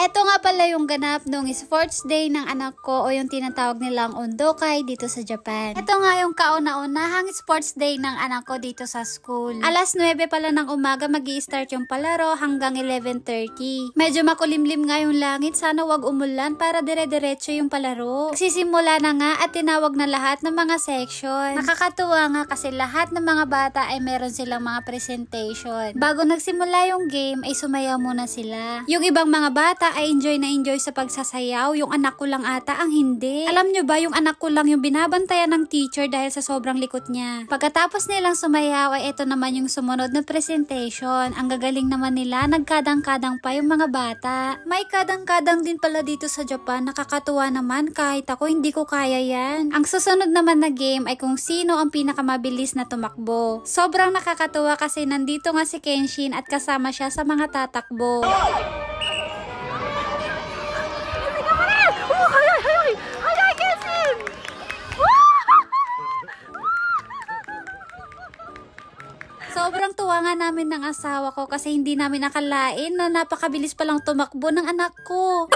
Eto nga pala yung ganap nung sports day ng anak ko o yung tinatawag nilang undokai dito sa Japan. Eto nga yung kauna-unahang sports day ng anak ko dito sa school. Alas 9 pala ng umaga mag start yung palaro hanggang 11.30. Medyo makulimlim nga yung langit, sana wag umulan para dire-diretso yung palaro. Nagsisimula na nga at tinawag na lahat ng mga section. Nakakatuwa nga kasi lahat ng mga bata ay meron silang mga presentation. Bago nagsimula yung game ay sumayaw muna sila. Yung ibang mga bata ay enjoy na enjoy sa pagsasayaw. Yung anak ko lang ata ang hindi. Alam nyo ba, yung anak ko lang yung binabantayan ng teacher dahil sa sobrang likot niya. Pagkatapos nilang sumayaw ay ito naman yung sumunod na presentation. Ang gagaling naman nila, nagkadang-kadang pa yung mga bata. May kadang-kadang din pala dito sa Japan, nakakatuwa naman kahit ako hindi ko kaya yan. Ang susunod naman na game ay kung sino ang pinakamabilis na tumakbo. Sobrang nakakatuwa kasi nandito nga si Kenshin at kasama siya sa mga tatakbo. Sobrang tuwa nga namin ng asawa ko kasi hindi namin nakalain na napakabilis palang tumakbo ng anak ko.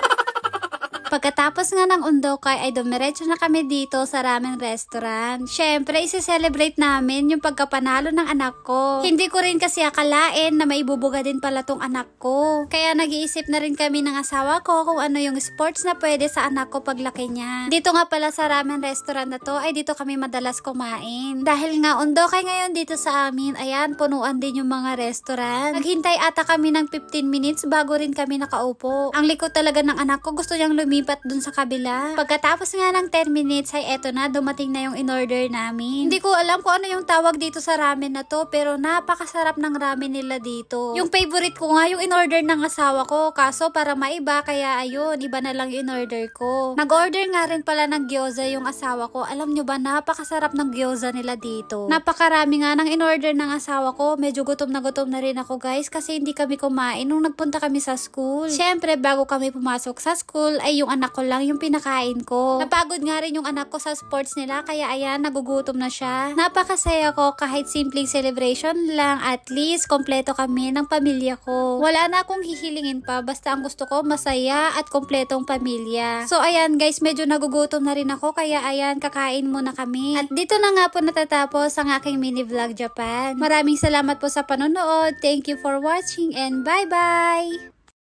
Pagkatapos nga ng Undokay ay dumiretso na kami dito sa ramen restaurant. Siyempre, isi-celebrate namin yung pagkapanalo ng anak ko. Hindi ko rin kasi akalain na maibubuga din pala tong anak ko. Kaya nag-iisip na rin kami ng asawa ko kung ano yung sports na pwede sa anak ko paglaki niya. Dito nga pala sa ramen restaurant na to ay dito kami madalas kumain. Dahil nga Undokay ngayon dito sa amin, ayan, punuan din yung mga restaurant. Naghintay ata kami ng 15 minutes bago rin kami nakaupo. Ang likot talaga ng anak ko, gusto niyang lumipad lumipat dun sa kabila. Pagkatapos nga ng 10 minutes ay eto na, dumating na yung in-order namin. Hindi ko alam kung ano yung tawag dito sa ramen na to, pero napakasarap ng ramen nila dito. Yung favorite ko nga, yung in-order ng asawa ko, kaso para maiba, kaya ayun, iba na lang in-order ko. Nag-order nga rin pala ng gyoza yung asawa ko. Alam nyo ba, napakasarap ng gyoza nila dito. Napakarami nga ng in-order ng asawa ko, medyo gutom na gutom na rin ako guys, kasi hindi kami kumain nung nagpunta kami sa school. Siyempre, bago kami pumasok sa school, ay yung anak ko lang yung pinakain ko. Napagod nga rin yung anak ko sa sports nila kaya ayan, nagugutom na siya. Napakasaya ko kahit simpleng celebration lang at least kompleto kami ng pamilya ko. Wala na akong hihilingin pa basta ang gusto ko masaya at kompletong pamilya. So ayan guys, medyo nagugutom na rin ako kaya ayan, kakain muna kami. At dito na nga po natatapos ang aking mini vlog Japan. Maraming salamat po sa panonood. Thank you for watching and bye bye!